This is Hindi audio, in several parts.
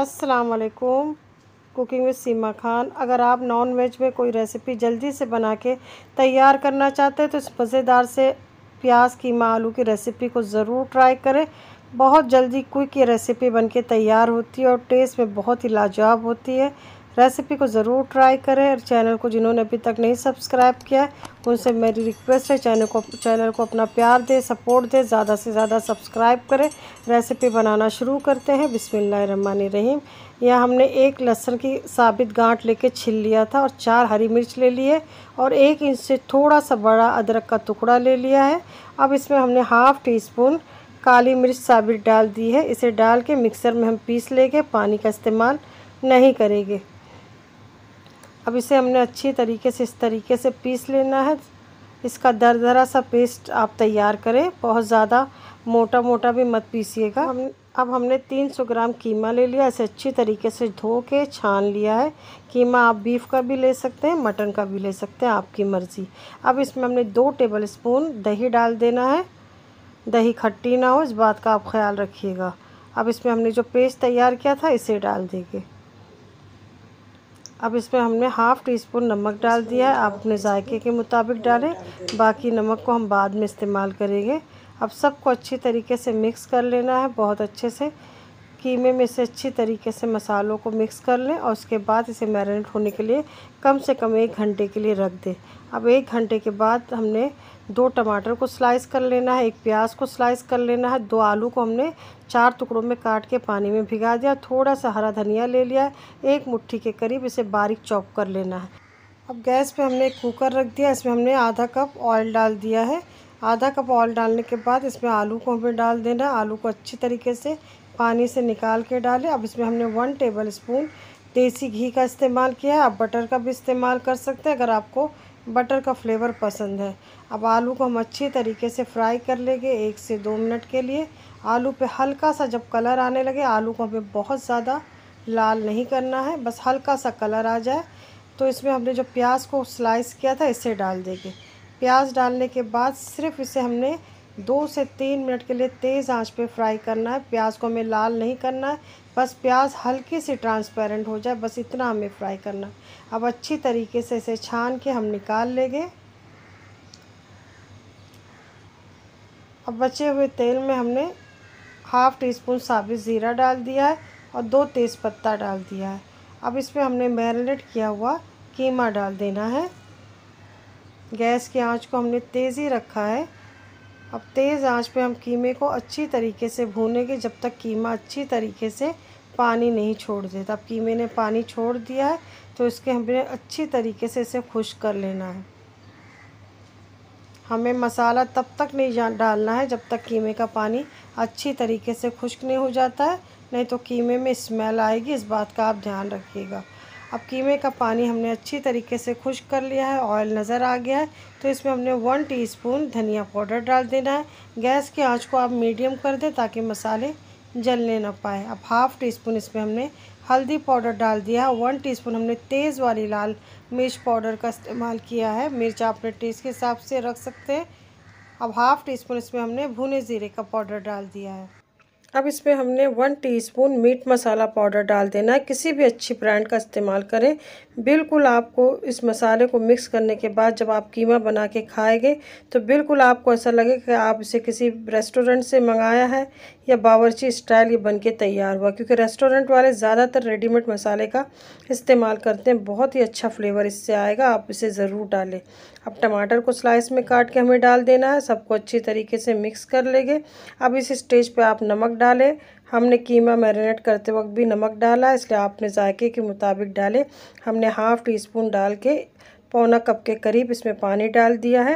अस्सलाम वालेकुम कुकिंग विद सीमा खान अगर आप नॉन वेज में कोई रेसिपी जल्दी से बना के तैयार करना चाहते हैं तो इस मज़ेदार से प्याज कीमा आलू की रेसिपी को ज़रूर ट्राई करें बहुत जल्दी क्विक ये रेसिपी बनके तैयार होती है और टेस्ट में बहुत ही लाजवाब होती है रेसिपी को ज़रूर ट्राई करें और चैनल को जिन्होंने अभी तक नहीं सब्सक्राइब किया है उनसे मेरी रिक्वेस्ट है चैनल को चैनल को अपना प्यार दें सपोर्ट दें ज़्यादा से ज़्यादा सब्सक्राइब करें रेसिपी बनाना शुरू करते हैं रहीम यह हमने एक लहसुन की साबित गांठ लेके छिल लिया था और चार हरी मिर्च ले लिए और एक इंच से थोड़ा सा बड़ा अदरक का टुकड़ा ले लिया है अब इसमें हमने हाफ़ टी स्पून काली मिर्च साबित डाल दी है इसे डाल के मिक्सर में हम पीस लेंगे पानी का इस्तेमाल नहीं करेंगे अब इसे हमने अच्छी तरीके से इस तरीके से पीस लेना है इसका दरदरा सा पेस्ट आप तैयार करें बहुत ज़्यादा मोटा मोटा भी मत पीसीएगा हम अब हमने 300 ग्राम कीमा ले लिया इसे अच्छी तरीके से धो के छान लिया है कीमा आप बीफ़ का भी ले सकते हैं मटन का भी ले सकते हैं आपकी मर्ज़ी अब इसमें हमने दो टेबल स्पून दही डाल देना है दही खट्टी ना हो इस बात का आप ख्याल रखिएगा अब इसमें हमने जो पेस्ट तैयार किया था इसे डाल देंगे अब इसमें हमने हाफ़ टी स्पून नमक डाल दिया है आप अपने जायके के मुताबिक डालें बाकी नमक को हम बाद में इस्तेमाल करेंगे अब सबको अच्छी तरीके से मिक्स कर लेना है बहुत अच्छे से कीमे में इसे अच्छी तरीके से मसालों को मिक्स कर लें और उसके बाद इसे मैरिनेट होने के लिए कम से कम एक घंटे के लिए रख दें अब एक घंटे के बाद हमने दो टमाटर को स्लाइस कर लेना है एक प्याज को स्लाइस कर लेना है दो आलू को हमने चार टुकड़ों में काट के पानी में भिगा दिया थोड़ा सा हरा धनिया ले लिया एक मुट्ठी के करीब इसे बारीक चॉप कर लेना है अब गैस पे हमने कुकर रख दिया इसमें हमने आधा कप ऑयल डाल दिया है आधा कप ऑयल डालने के बाद इसमें आलू को हमें डाल देना आलू को अच्छी तरीके से पानी से निकाल के डालें अब इसमें हमने वन टेबल स्पून देसी घी का इस्तेमाल किया है आप बटर का भी इस्तेमाल कर सकते हैं अगर आपको बटर का फ्लेवर पसंद है अब आलू को हम अच्छी तरीके से फ्राई कर लेंगे एक से दो मिनट के लिए आलू पे हल्का सा जब कलर आने लगे आलू को हमें बहुत ज़्यादा लाल नहीं करना है बस हल्का सा कलर आ जाए तो इसमें हमने जो प्याज को स्लाइस किया था इसे डाल देंगे प्याज डालने के बाद सिर्फ इसे हमने दो से तीन मिनट के लिए तेज़ आंच पे फ्राई करना है प्याज को हमें लाल नहीं करना है बस प्याज हल्की सी ट्रांसपेरेंट हो जाए बस इतना हमें फ्राई करना अब अच्छी तरीके से इसे छान के हम निकाल लेंगे अब बचे हुए तेल में हमने हाफ़ टी स्पून साबित ज़ीरा डाल दिया है और दो तेज़पत्ता डाल दिया है अब इसमें हमने मैरिनेट किया हुआ कीमा डाल देना है गैस की आंच को हमने तेज़ी रखा है अब तेज़ आंच पे हम कीमे को अच्छी तरीके से भूनेंगे जब तक कीमा अच्छी तरीके से पानी नहीं छोड़ देता अब कीमे ने पानी छोड़ दिया है तो इसके हमें अच्छी तरीके से इसे खुश कर लेना है हमें मसाला तब तक नहीं डालना है जब तक कीमे का पानी अच्छी तरीके से खुश्क नहीं हो जाता है नहीं तो कीमे में स्मेल आएगी इस बात का आप ध्यान रखिएगा अब कीमे का पानी हमने अच्छी तरीके से खुश कर लिया है ऑयल नज़र आ गया है तो इसमें हमने वन टीस्पून धनिया पाउडर डाल देना है गैस की आंच को आप मीडियम कर दें ताकि मसाले जलने ना पाए अब हाफ़ टी स्पून इसमें हमने हल्दी पाउडर डाल दिया है वन टी हमने तेज़ वाली लाल मिर्च पाउडर का इस्तेमाल किया है मिर्च आप अपने टेस्ट के हिसाब से रख सकते हैं अब हाफ़ टी स्पून इसमें हमने भुने ज़ीरे का पाउडर डाल दिया है अब इसमें हमने one teaspoon meat masala powder डाल देना है किसी भी अच्छी ब्रांड का इस्तेमाल करें बिल्कुल आपको इस मसाले को मिक्स करने के बाद जब आप कीमा बना के खाएंगे तो बिल्कुल आपको ऐसा लगे कि आप इसे किसी रेस्टोरेंट से मंगाया है या बावर्ची स्टाइल ये बन के तैयार हुआ क्योंकि रेस्टोरेंट वाले ज़्यादातर रेडीमेड मसाले का इस्तेमाल करते हैं बहुत ही अच्छा फ्लेवर इससे आएगा आप इसे ज़रूर डालें अब टमाटर को स्लाइस में काट के हमें डाल देना है सबको अच्छी तरीके से मिक्स कर लेंगे अब इस स्टेज पर आप नमक डाल डालें हमने कीमा मैरिनेट करते वक्त भी नमक डाला इसलिए आपने जायके के मुताबिक डालें हमने हाफ़ टी स्पून डाल के पौना कप के करीब इसमें पानी डाल दिया है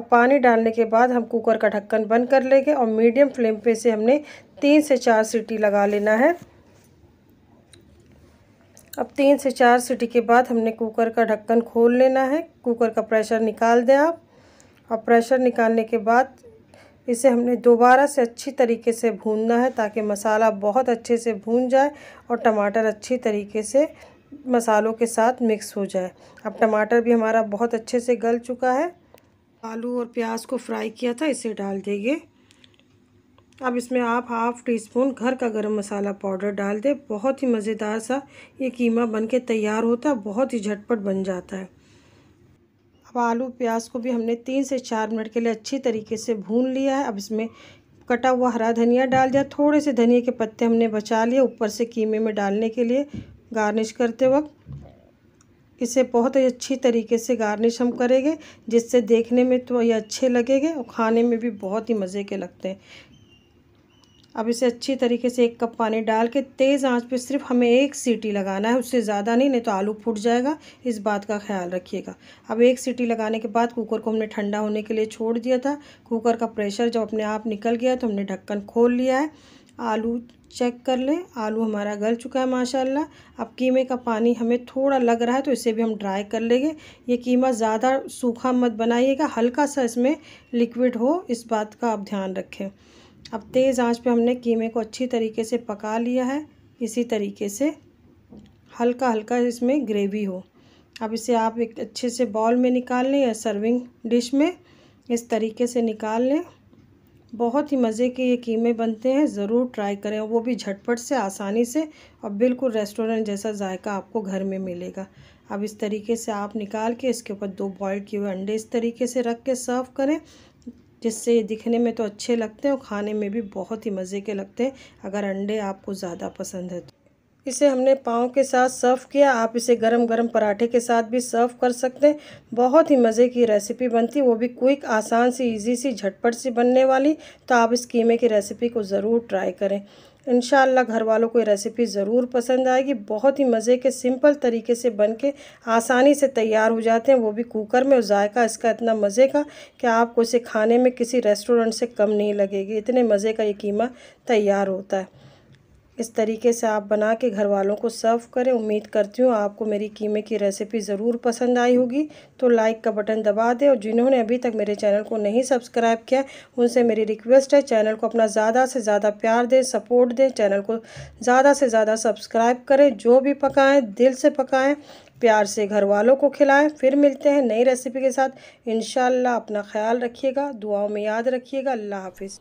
अब पानी डालने के बाद हम कुकर का ढक्कन बंद कर लेंगे और मीडियम फ्लेम पे से हमने तीन से चार सीटी लगा लेना है अब तीन से चार सीटी के बाद हमने कुकर का ढक्कन खोल लेना है कुकर का प्रेशर निकाल दें आप और प्रेशर निकालने के बाद इसे हमने दोबारा से अच्छी तरीके से भूनना है ताकि मसाला बहुत अच्छे से भून जाए और टमाटर अच्छी तरीके से मसालों के साथ मिक्स हो जाए अब टमाटर भी हमारा बहुत अच्छे से गल चुका है आलू और प्याज को फ्राई किया था इसे डाल देंगे अब इसमें आप हाफ़ टी स्पून घर का गरम मसाला पाउडर डाल दें बहुत ही मज़ेदार सा ये कीमा बन के तैयार होता है बहुत ही झटपट बन जाता है अब आलू प्याज को भी हमने तीन से चार मिनट के लिए अच्छी तरीके से भून लिया है अब इसमें कटा हुआ हरा धनिया डाल दिया थोड़े से धनिया के पत्ते हमने बचा लिए ऊपर से कीमे में डालने के लिए गार्निश करते वक्त इसे बहुत ही अच्छी तरीके से गार्निश हम करेंगे जिससे देखने में तो ये अच्छे लगेंगे और खाने में भी बहुत ही मज़े के लगते हैं अब इसे अच्छी तरीके से एक कप पानी डाल के तेज़ आंच पे सिर्फ हमें एक सीटी लगाना है उससे ज़्यादा नहीं नहीं तो आलू फूट जाएगा इस बात का ख्याल रखिएगा अब एक सीटी लगाने के बाद कुकर को हमने ठंडा होने के लिए छोड़ दिया था कुकर का प्रेशर जब अपने आप निकल गया तो हमने ढक्कन खोल लिया है आलू चेक कर लें आलू हमारा गल चुका है माशाल्लाह अब कीमे का पानी हमें थोड़ा लग रहा है तो इसे भी हम ड्राई कर लेंगे ये कीमा ज़्यादा सूखा मत बनाइएगा हल्का सा इसमें लिक्विड हो इस बात का आप ध्यान रखें अब तेज़ आंच पे हमने कीमे को अच्छी तरीके से पका लिया है इसी तरीके से हल्का हल्का इसमें ग्रेवी हो अब इसे आप एक अच्छे से बॉल में निकाल लें या सर्विंग डिश में इस तरीके से निकाल लें बहुत ही मज़े के ये कीमे बनते हैं ज़रूर ट्राई करें वो भी झटपट से आसानी से और बिल्कुल रेस्टोरेंट जैसा जायका आपको घर में मिलेगा अब इस तरीके से आप निकाल के इसके ऊपर दो बॉयल किए हुए अंडे इस तरीके से रख के सर्व करें जिससे ये दिखने में तो अच्छे लगते हैं और खाने में भी बहुत ही मज़े के लगते हैं अगर अंडे आपको ज़्यादा पसंद है तो इसे हमने पाँव के साथ सर्व किया आप इसे गरम गरम पराठे के साथ भी सर्व कर सकते हैं बहुत ही मज़े की रेसिपी बनती वो भी क्विक आसान सी इजी सी झटपट सी बनने वाली तो आप इस कीमे की रेसिपी को ज़रूर ट्राई करें इन घर वालों को ये रेसिपी ज़रूर पसंद आएगी बहुत ही मज़े के सिंपल तरीके से बन के आसानी से तैयार हो जाते हैं वो भी कुकर में और जायका इसका इतना मज़े का कि आपको इसे खाने में किसी रेस्टोरेंट से कम नहीं लगेगी इतने मज़े का ये कीमा तैयार होता है इस तरीके से आप बना के घर वालों को सर्व करें उम्मीद करती हूँ आपको मेरी कीमे की रेसिपी ज़रूर पसंद आई होगी तो लाइक का बटन दबा दें और जिन्होंने अभी तक मेरे चैनल को नहीं सब्सक्राइब किया उनसे मेरी रिक्वेस्ट है चैनल को अपना ज़्यादा से ज़्यादा प्यार दें सपोर्ट दें चैनल को ज़्यादा से ज़्यादा सब्सक्राइब करें जो भी पकाएँ दिल से पकाएँ प्यार से घर वालों को खिलाएं फिर मिलते हैं नई रेसिपी के साथ इन अपना ख्याल रखिएगा दुआओं में याद रखिएगा अल्लाह हाफिज़